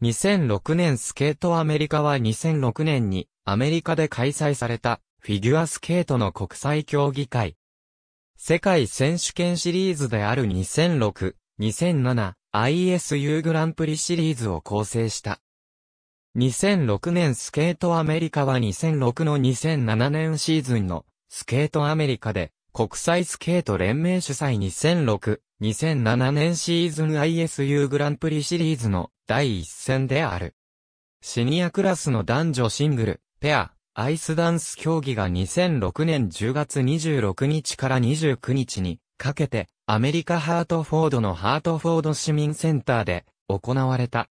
2006年スケートアメリカは2006年にアメリカで開催されたフィギュアスケートの国際競技会。世界選手権シリーズである2006、2007、ISU グランプリシリーズを構成した。2006年スケートアメリカは2006の2007年シーズンのスケートアメリカで国際スケート連盟主催2006 2007年シーズン ISU グランプリシリーズの第一戦である。シニアクラスの男女シングル、ペア、アイスダンス競技が2006年10月26日から29日にかけてアメリカハートフォードのハートフォード市民センターで行われた。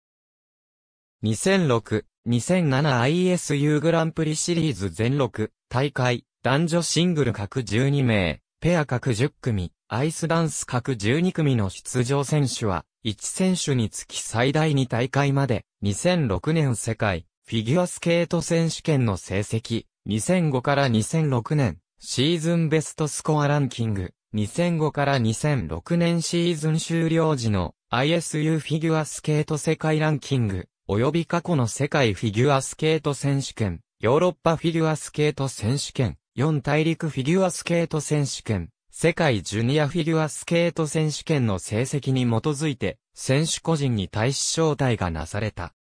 2006、2007ISU グランプリシリーズ全6大会男女シングル各12名、ペア各10組アイスダンス各12組の出場選手は、1選手につき最大2大会まで、2006年世界フィギュアスケート選手権の成績、2005から2006年シーズンベストスコアランキング、2005から2006年シーズン終了時の ISU フィギュアスケート世界ランキング、及び過去の世界フィギュアスケート選手権、ヨーロッパフィギュアスケート選手権、4大陸フィギュアスケート選手権、世界ジュニアフィギュアスケート選手権の成績に基づいて、選手個人に対し招待がなされた。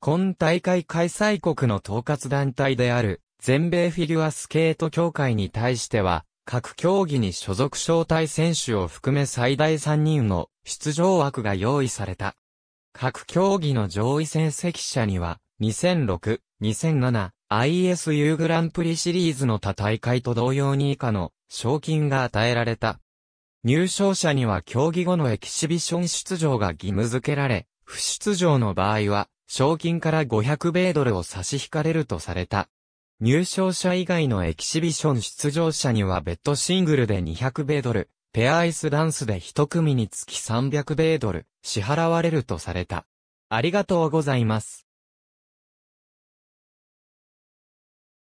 今大会開催国の統括団体である、全米フィギュアスケート協会に対しては、各競技に所属招待選手を含め最大3人の出場枠が用意された。各競技の上位成績者には、2006、2007、ISU グランプリシリーズの他大会と同様に以下の賞金が与えられた。入賞者には競技後のエキシビション出場が義務付けられ、不出場の場合は、賞金から500米ドルを差し引かれるとされた。入賞者以外のエキシビション出場者にはベッドシングルで200米ドル、ペアアイスダンスで1組につき300米ドル支払われるとされた。ありがとうございます。